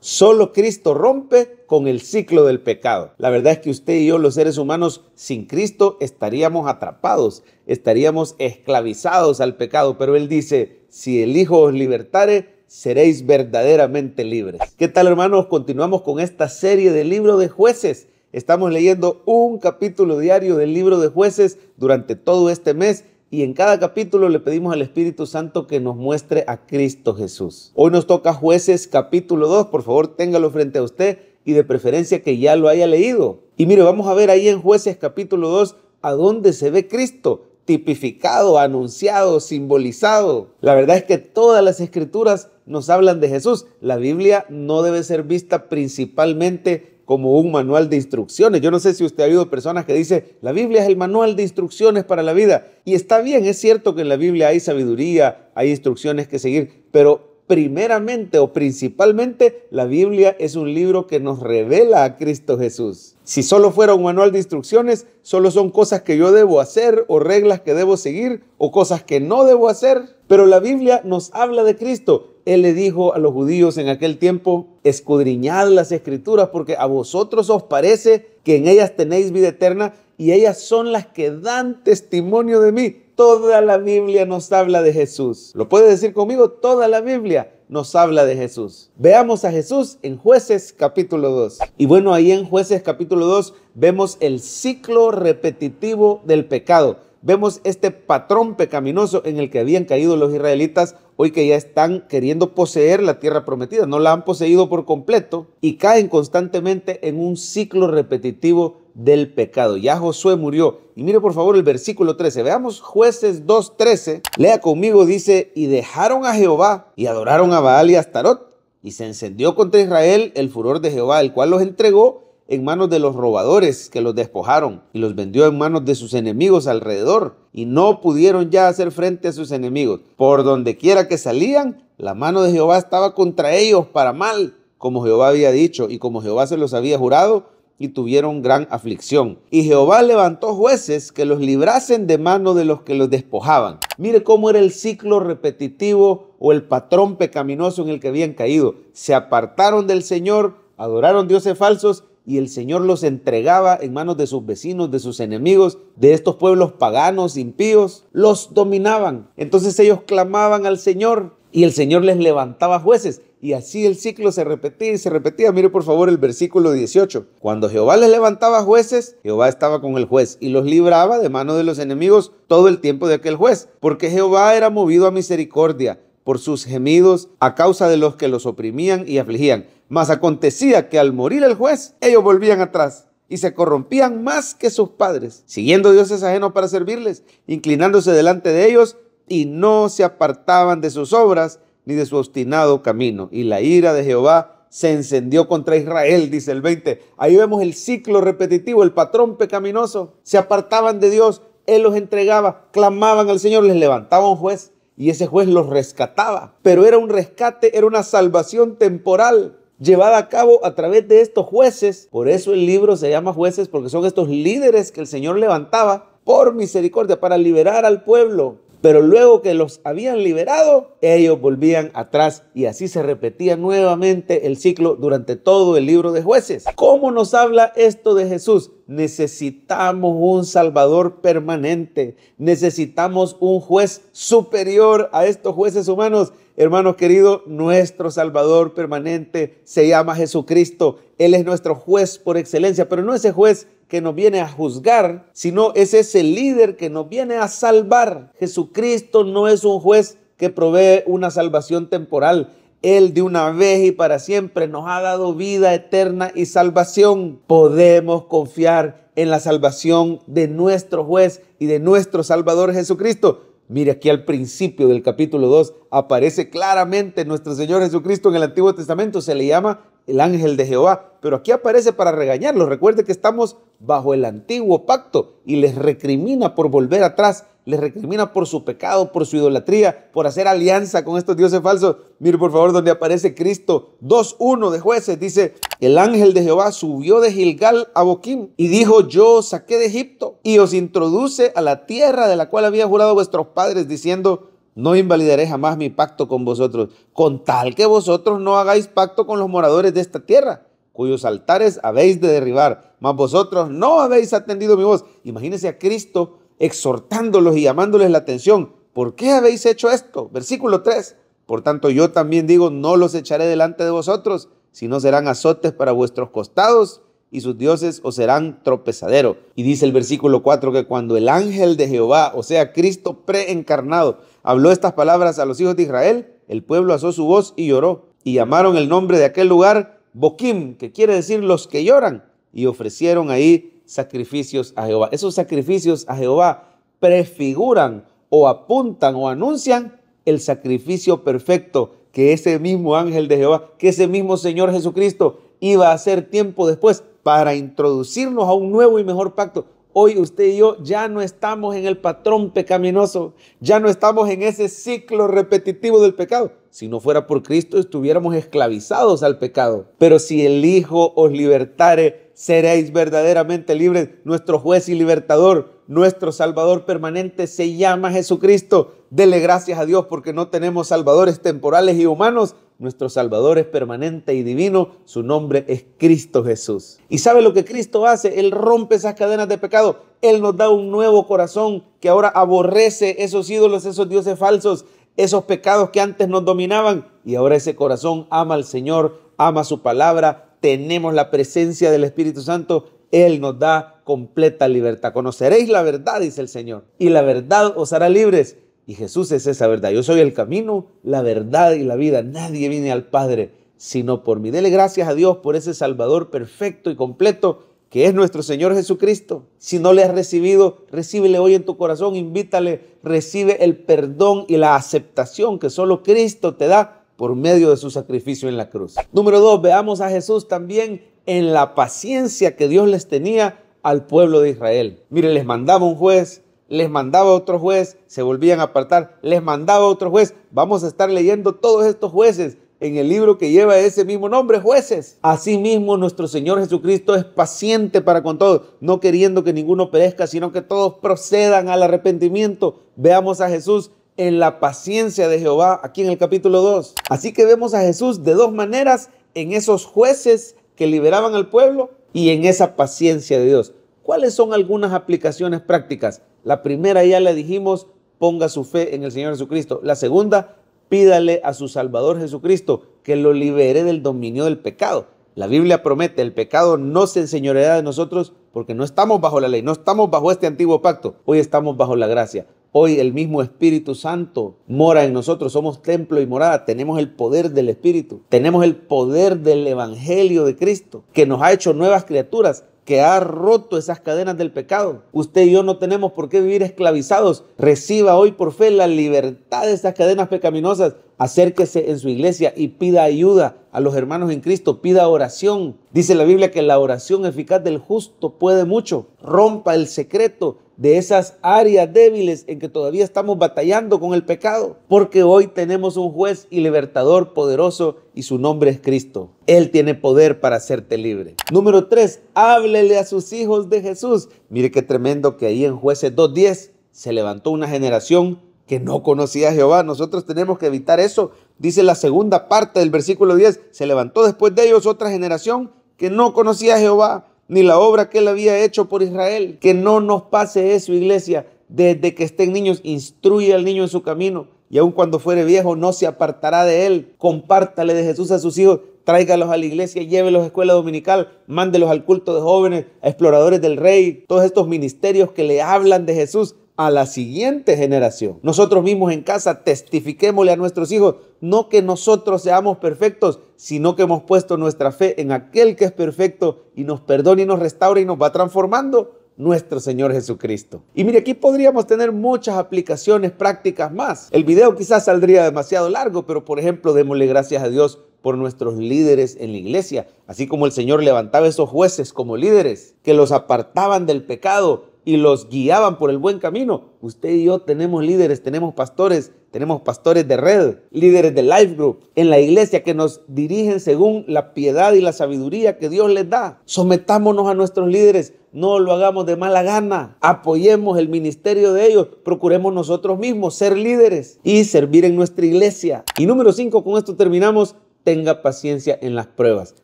Solo Cristo rompe con el ciclo del pecado. La verdad es que usted y yo, los seres humanos, sin Cristo estaríamos atrapados, estaríamos esclavizados al pecado. Pero Él dice, si el Hijo os libertare, seréis verdaderamente libres. ¿Qué tal hermanos? Continuamos con esta serie del libro de jueces. Estamos leyendo un capítulo diario del libro de jueces durante todo este mes y en cada capítulo le pedimos al Espíritu Santo que nos muestre a Cristo Jesús. Hoy nos toca jueces capítulo 2, por favor téngalo frente a usted y de preferencia que ya lo haya leído. Y mire, vamos a ver ahí en jueces capítulo 2 a dónde se ve Cristo tipificado, anunciado, simbolizado. La verdad es que todas las escrituras nos hablan de Jesús. La Biblia no debe ser vista principalmente como un manual de instrucciones. Yo no sé si usted ha oído personas que dicen, la Biblia es el manual de instrucciones para la vida. Y está bien, es cierto que en la Biblia hay sabiduría, hay instrucciones que seguir, pero primeramente o principalmente, la Biblia es un libro que nos revela a Cristo Jesús. Si solo fuera un manual de instrucciones, solo son cosas que yo debo hacer o reglas que debo seguir o cosas que no debo hacer. Pero la Biblia nos habla de Cristo él le dijo a los judíos en aquel tiempo, escudriñad las escrituras porque a vosotros os parece que en ellas tenéis vida eterna y ellas son las que dan testimonio de mí. Toda la Biblia nos habla de Jesús. ¿Lo puede decir conmigo? Toda la Biblia nos habla de Jesús. Veamos a Jesús en jueces capítulo 2. Y bueno, ahí en jueces capítulo 2 vemos el ciclo repetitivo del pecado vemos este patrón pecaminoso en el que habían caído los israelitas, hoy que ya están queriendo poseer la tierra prometida, no la han poseído por completo y caen constantemente en un ciclo repetitivo del pecado. Ya Josué murió. Y mire por favor el versículo 13. Veamos jueces 2.13. Lea conmigo, dice, y dejaron a Jehová y adoraron a Baal y a Astarot. Y se encendió contra Israel el furor de Jehová, el cual los entregó en manos de los robadores que los despojaron y los vendió en manos de sus enemigos alrededor y no pudieron ya hacer frente a sus enemigos. Por donde quiera que salían, la mano de Jehová estaba contra ellos para mal, como Jehová había dicho y como Jehová se los había jurado y tuvieron gran aflicción. Y Jehová levantó jueces que los librasen de manos de los que los despojaban. Mire cómo era el ciclo repetitivo o el patrón pecaminoso en el que habían caído. Se apartaron del Señor, adoraron dioses falsos y el Señor los entregaba en manos de sus vecinos, de sus enemigos, de estos pueblos paganos, impíos, los dominaban. Entonces ellos clamaban al Señor y el Señor les levantaba jueces. Y así el ciclo se repetía y se repetía. Mire por favor el versículo 18. Cuando Jehová les levantaba jueces, Jehová estaba con el juez y los libraba de manos de los enemigos todo el tiempo de aquel juez, porque Jehová era movido a misericordia por sus gemidos a causa de los que los oprimían y afligían. Mas acontecía que al morir el juez, ellos volvían atrás y se corrompían más que sus padres, siguiendo dioses ajenos para servirles, inclinándose delante de ellos y no se apartaban de sus obras ni de su obstinado camino. Y la ira de Jehová se encendió contra Israel, dice el 20. Ahí vemos el ciclo repetitivo, el patrón pecaminoso. Se apartaban de Dios, Él los entregaba, clamaban al Señor, les levantaba un juez y ese juez los rescataba. Pero era un rescate, era una salvación temporal llevada a cabo a través de estos jueces. Por eso el libro se llama jueces, porque son estos líderes que el Señor levantaba por misericordia para liberar al pueblo pero luego que los habían liberado, ellos volvían atrás y así se repetía nuevamente el ciclo durante todo el libro de jueces. ¿Cómo nos habla esto de Jesús? Necesitamos un Salvador permanente, necesitamos un juez superior a estos jueces humanos Hermanos queridos, nuestro Salvador permanente se llama Jesucristo. Él es nuestro juez por excelencia, pero no ese juez que nos viene a juzgar, sino es ese líder que nos viene a salvar. Jesucristo no es un juez que provee una salvación temporal. Él de una vez y para siempre nos ha dado vida eterna y salvación. Podemos confiar en la salvación de nuestro juez y de nuestro Salvador Jesucristo. Mire, aquí al principio del capítulo 2 aparece claramente nuestro Señor Jesucristo en el Antiguo Testamento, se le llama el ángel de Jehová, pero aquí aparece para regañarlos. Recuerde que estamos bajo el antiguo pacto y les recrimina por volver atrás les recrimina por su pecado, por su idolatría, por hacer alianza con estos dioses falsos. Mire por favor donde aparece Cristo 2.1 de jueces. Dice, el ángel de Jehová subió de Gilgal a Boquim y dijo, yo os saqué de Egipto y os introduce a la tierra de la cual había jurado vuestros padres diciendo, no invalidaré jamás mi pacto con vosotros, con tal que vosotros no hagáis pacto con los moradores de esta tierra cuyos altares habéis de derribar, mas vosotros no habéis atendido mi voz. Imagínense a Cristo exhortándolos y llamándoles la atención. ¿Por qué habéis hecho esto? Versículo 3. Por tanto, yo también digo, no los echaré delante de vosotros, sino serán azotes para vuestros costados y sus dioses os serán tropezadero. Y dice el versículo 4 que cuando el ángel de Jehová, o sea, Cristo preencarnado, habló estas palabras a los hijos de Israel, el pueblo asó su voz y lloró. Y llamaron el nombre de aquel lugar Boquim, que quiere decir los que lloran, y ofrecieron ahí sacrificios a Jehová. Esos sacrificios a Jehová prefiguran o apuntan o anuncian el sacrificio perfecto que ese mismo ángel de Jehová, que ese mismo Señor Jesucristo iba a hacer tiempo después para introducirnos a un nuevo y mejor pacto. Hoy usted y yo ya no estamos en el patrón pecaminoso, ya no estamos en ese ciclo repetitivo del pecado. Si no fuera por Cristo, estuviéramos esclavizados al pecado. Pero si el Hijo os libertare, seréis verdaderamente libres. Nuestro juez y libertador, nuestro Salvador permanente se llama Jesucristo. Dele gracias a Dios porque no tenemos salvadores temporales y humanos. Nuestro Salvador es permanente y divino. Su nombre es Cristo Jesús. ¿Y sabe lo que Cristo hace? Él rompe esas cadenas de pecado. Él nos da un nuevo corazón que ahora aborrece esos ídolos, esos dioses falsos, esos pecados que antes nos dominaban. Y ahora ese corazón ama al Señor, ama su palabra, tenemos la presencia del Espíritu Santo, Él nos da completa libertad. Conoceréis la verdad, dice el Señor, y la verdad os hará libres. Y Jesús es esa verdad. Yo soy el camino, la verdad y la vida. Nadie viene al Padre sino por mí. Dele gracias a Dios por ese Salvador perfecto y completo que es nuestro Señor Jesucristo. Si no le has recibido, recíbele hoy en tu corazón, invítale, recibe el perdón y la aceptación que solo Cristo te da por medio de su sacrificio en la cruz. Número dos, veamos a Jesús también en la paciencia que Dios les tenía al pueblo de Israel. Mire, les mandaba un juez, les mandaba otro juez, se volvían a apartar, les mandaba otro juez. Vamos a estar leyendo todos estos jueces en el libro que lleva ese mismo nombre, jueces. Asimismo, nuestro Señor Jesucristo es paciente para con todos, no queriendo que ninguno perezca, sino que todos procedan al arrepentimiento. Veamos a Jesús en la paciencia de Jehová, aquí en el capítulo 2. Así que vemos a Jesús de dos maneras, en esos jueces que liberaban al pueblo y en esa paciencia de Dios. ¿Cuáles son algunas aplicaciones prácticas? La primera ya le dijimos, ponga su fe en el Señor Jesucristo. La segunda, pídale a su Salvador Jesucristo que lo libere del dominio del pecado. La Biblia promete, el pecado no se enseñoreará de nosotros porque no estamos bajo la ley, no estamos bajo este antiguo pacto, hoy estamos bajo la gracia. Hoy el mismo Espíritu Santo mora en nosotros, somos templo y morada, tenemos el poder del Espíritu, tenemos el poder del Evangelio de Cristo, que nos ha hecho nuevas criaturas, que ha roto esas cadenas del pecado. Usted y yo no tenemos por qué vivir esclavizados. Reciba hoy por fe la libertad de esas cadenas pecaminosas. Acérquese en su iglesia y pida ayuda a los hermanos en Cristo, pida oración. Dice la Biblia que la oración eficaz del justo puede mucho. Rompa el secreto de esas áreas débiles en que todavía estamos batallando con el pecado, porque hoy tenemos un juez y libertador poderoso y su nombre es Cristo. Él tiene poder para hacerte libre. Número 3, háblele a sus hijos de Jesús. Mire qué tremendo que ahí en jueces 2.10 se levantó una generación que no conocía a Jehová. Nosotros tenemos que evitar eso. Dice la segunda parte del versículo 10, se levantó después de ellos otra generación que no conocía a Jehová ni la obra que él había hecho por Israel. Que no nos pase eso, iglesia. Desde que estén niños, instruye al niño en su camino. Y aun cuando fuere viejo, no se apartará de él. Compártale de Jesús a sus hijos. Tráigalos a la iglesia, llévelos a escuela dominical, mándelos al culto de jóvenes, a exploradores del rey, todos estos ministerios que le hablan de Jesús, a la siguiente generación. Nosotros mismos en casa testifiquémosle a nuestros hijos, no que nosotros seamos perfectos, sino que hemos puesto nuestra fe en aquel que es perfecto y nos perdona y nos restaura y nos va transformando nuestro Señor Jesucristo. Y mire, aquí podríamos tener muchas aplicaciones prácticas más. El video quizás saldría demasiado largo, pero por ejemplo, démosle gracias a Dios por nuestros líderes en la iglesia, así como el Señor levantaba esos jueces como líderes que los apartaban del pecado y los guiaban por el buen camino. Usted y yo tenemos líderes, tenemos pastores, tenemos pastores de red, líderes de Life Group en la iglesia que nos dirigen según la piedad y la sabiduría que Dios les da. Sometámonos a nuestros líderes, no lo hagamos de mala gana. Apoyemos el ministerio de ellos. Procuremos nosotros mismos ser líderes y servir en nuestra iglesia. Y número 5, con esto terminamos. Tenga paciencia en las pruebas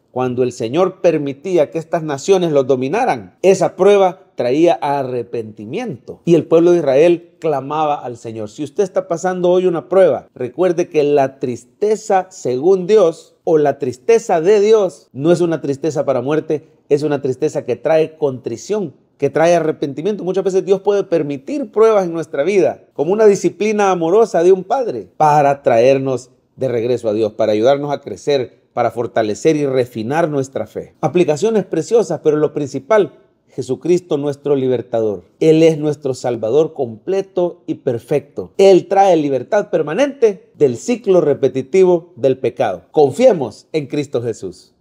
cuando el Señor permitía que estas naciones los dominaran, esa prueba traía arrepentimiento. Y el pueblo de Israel clamaba al Señor. Si usted está pasando hoy una prueba, recuerde que la tristeza según Dios o la tristeza de Dios no es una tristeza para muerte, es una tristeza que trae contrición, que trae arrepentimiento. Muchas veces Dios puede permitir pruebas en nuestra vida, como una disciplina amorosa de un padre, para traernos de regreso a Dios, para ayudarnos a crecer para fortalecer y refinar nuestra fe. Aplicaciones preciosas, pero lo principal, Jesucristo nuestro libertador. Él es nuestro salvador completo y perfecto. Él trae libertad permanente del ciclo repetitivo del pecado. Confiemos en Cristo Jesús.